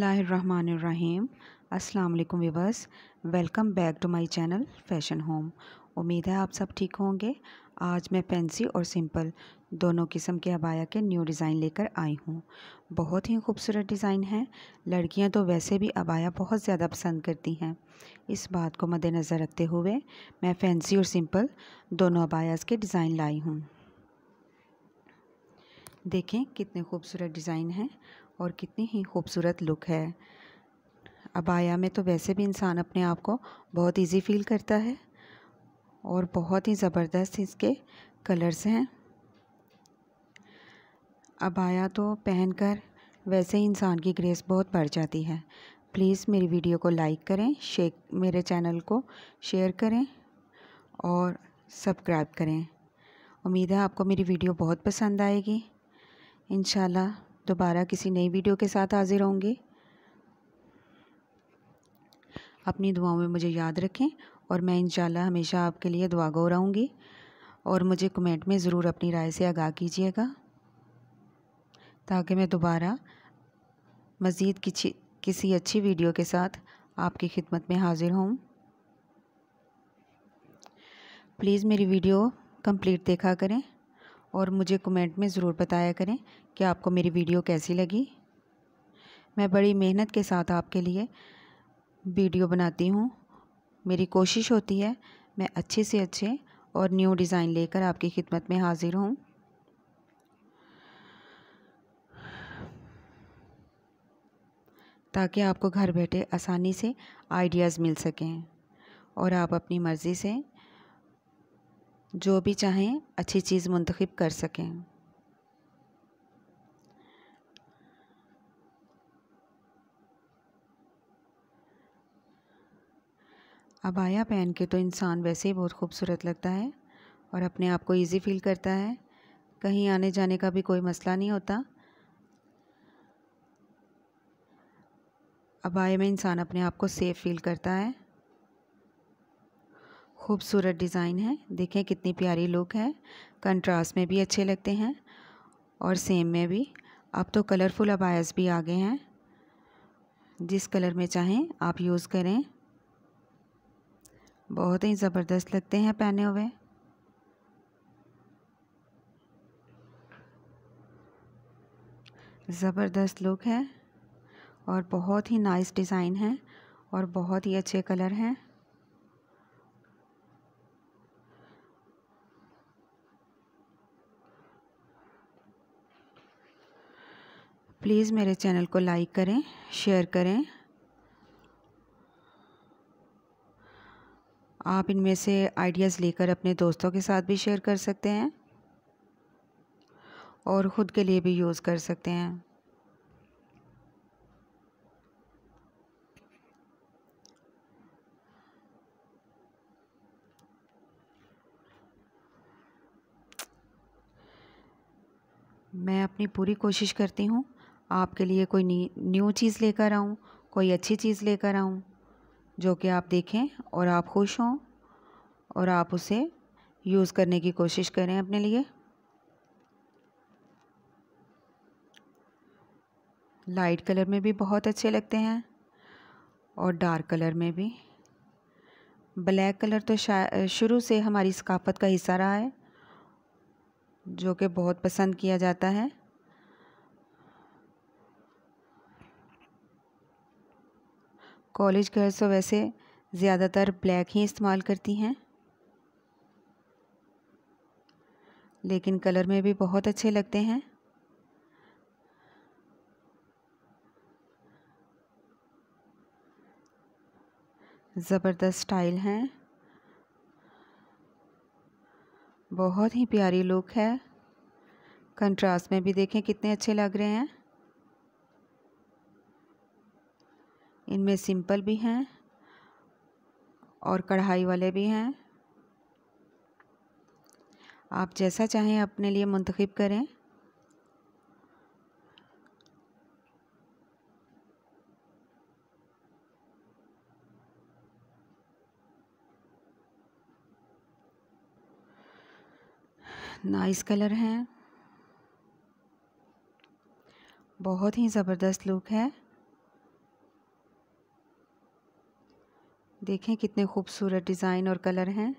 बिसमीम् अल्लाम viewers welcome back to my channel fashion home उम्मीद है आप सब ठीक होंगे आज मैं फैंसी और सिंपल दोनों किस्म के अबाया के न्यू डिज़ाइन लेकर आई हूँ बहुत ही खूबसूरत डिज़ाइन है लड़कियाँ तो वैसे भी अबाया बहुत ज़्यादा पसंद करती हैं इस बात को मद्देनज़र रखते हुए मैं फैंसी और सिंपल दोनों अबायास के डिज़ाइन लाई हूँ देखें कितने खूबसूरत डिज़ाइन हैं और कितनी ही खूबसूरत लुक है अबाया में तो वैसे भी इंसान अपने आप को बहुत इजी फील करता है और बहुत ही ज़बरदस्त इसके कलर्स हैं अबाया तो पहनकर वैसे ही इंसान की ग्रेस बहुत बढ़ जाती है प्लीज़ मेरी वीडियो को लाइक करें शेक मेरे चैनल को शेयर करें और सब्सक्राइब करें उम्मीद है आपको मेरी वीडियो बहुत पसंद आएगी इन दोबारा किसी नई वीडियो के साथ हाजिर होंगे अपनी दुआओं में मुझे याद रखें और मैं इंशाल्लाह हमेशा आपके लिए दुआ गो रहूँगी और मुझे कमेंट में ज़रूर अपनी राय से आगाह कीजिएगा ताकि मैं दोबारा मज़ीद किसी किसी अच्छी वीडियो के साथ आपकी खिदमत में हाज़िर हूँ प्लीज़ मेरी वीडियो कंप्लीट देखा करें और मुझे कमेंट में ज़रूर बताया करें कि आपको मेरी वीडियो कैसी लगी मैं बड़ी मेहनत के साथ आपके लिए वीडियो बनाती हूँ मेरी कोशिश होती है मैं अच्छे से अच्छे और न्यू डिज़ाइन लेकर आपकी खिदमत में हाज़िर हूँ ताकि आपको घर बैठे आसानी से आइडियाज़ मिल सकें और आप अपनी मर्ज़ी से जो भी चाहें अच्छी चीज़ मुंतखब कर सकें अब आया पहन के तो इंसान वैसे ही बहुत खूबसूरत लगता है और अपने आप को इजी फील करता है कहीं आने जाने का भी कोई मसला नहीं होता अबाया में इंसान अपने आप को सेफ़ फील करता है खूबसूरत डिज़ाइन है देखें कितनी प्यारी लुक है कंट्रास्ट में भी अच्छे लगते हैं और सेम में भी अब तो कलरफुल अबायस भी आ गए हैं जिस कलर में चाहें आप यूज़ करें बहुत ही ज़बरदस्त लगते हैं पहने हुए ज़बरदस्त लुक है और बहुत ही नाइस डिज़ाइन है और बहुत ही अच्छे कलर हैं प्लीज़ मेरे चैनल को लाइक करें शेयर करें आप इनमें से आइडियाज़ लेकर अपने दोस्तों के साथ भी शेयर कर सकते हैं और ख़ुद के लिए भी यूज़ कर सकते हैं मैं अपनी पूरी कोशिश करती हूँ आपके लिए कोई न्यू चीज़ लेकर आऊँ कोई अच्छी चीज़ लेकर आऊँ जो कि आप देखें और आप खुश हों और आप उसे यूज़ करने की कोशिश करें अपने लिए लाइट कलर में भी बहुत अच्छे लगते हैं और डार्क कलर में भी ब्लैक कलर तो शुरू से हमारी सकाफत का हिस्सा रहा है जो कि बहुत पसंद किया जाता है कॉलेज गर्ल्स तो वैसे ज़्यादातर ब्लैक ही इस्तेमाल करती हैं लेकिन कलर में भी बहुत अच्छे लगते हैं ज़बरदस्त स्टाइल हैं बहुत ही प्यारी लुक है कंट्रास्ट में भी देखें कितने अच्छे लग रहे हैं इनमें सिंपल भी हैं और कढ़ाई वाले भी हैं आप जैसा चाहें अपने लिए मंतखब करें नाइस कलर हैं बहुत ही ज़बरदस्त लुक है देखें कितने खूबसूरत डिज़ाइन और कलर हैं